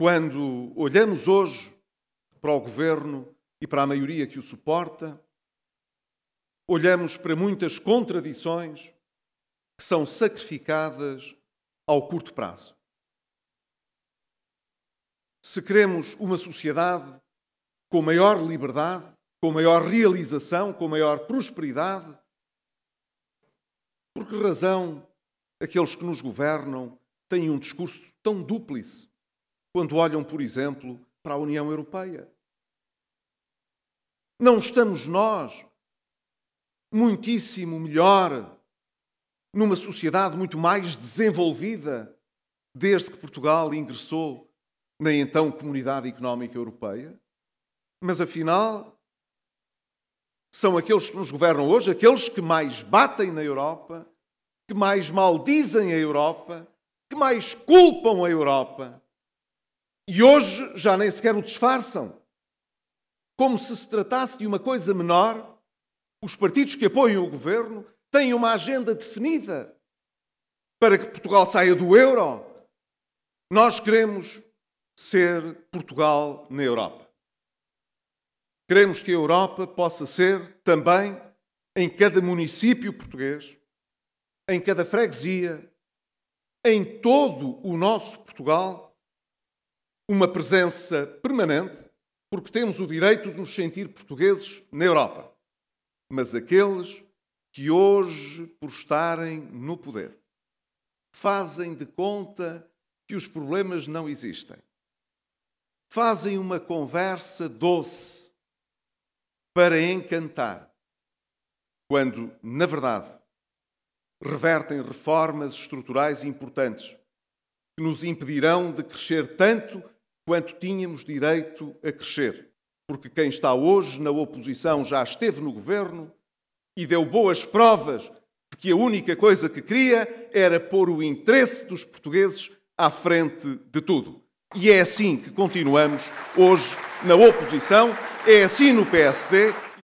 Quando olhamos hoje para o governo e para a maioria que o suporta, olhamos para muitas contradições que são sacrificadas ao curto prazo. Se queremos uma sociedade com maior liberdade, com maior realização, com maior prosperidade, por que razão aqueles que nos governam têm um discurso tão dúplice? quando olham, por exemplo, para a União Europeia. Não estamos nós muitíssimo melhor numa sociedade muito mais desenvolvida desde que Portugal ingressou na então Comunidade Económica Europeia? Mas afinal, são aqueles que nos governam hoje, aqueles que mais batem na Europa, que mais maldizem a Europa, que mais culpam a Europa, e hoje já nem sequer o disfarçam. Como se se tratasse de uma coisa menor, os partidos que apoiam o governo têm uma agenda definida para que Portugal saia do euro. Nós queremos ser Portugal na Europa. Queremos que a Europa possa ser também em cada município português, em cada freguesia, em todo o nosso Portugal uma presença permanente, porque temos o direito de nos sentir portugueses na Europa. Mas aqueles que hoje, por estarem no poder, fazem de conta que os problemas não existem. Fazem uma conversa doce para encantar, quando, na verdade, revertem reformas estruturais importantes que nos impedirão de crescer tanto quanto tínhamos direito a crescer, porque quem está hoje na oposição já esteve no governo e deu boas provas de que a única coisa que queria era pôr o interesse dos portugueses à frente de tudo. E é assim que continuamos hoje na oposição, é assim no PSD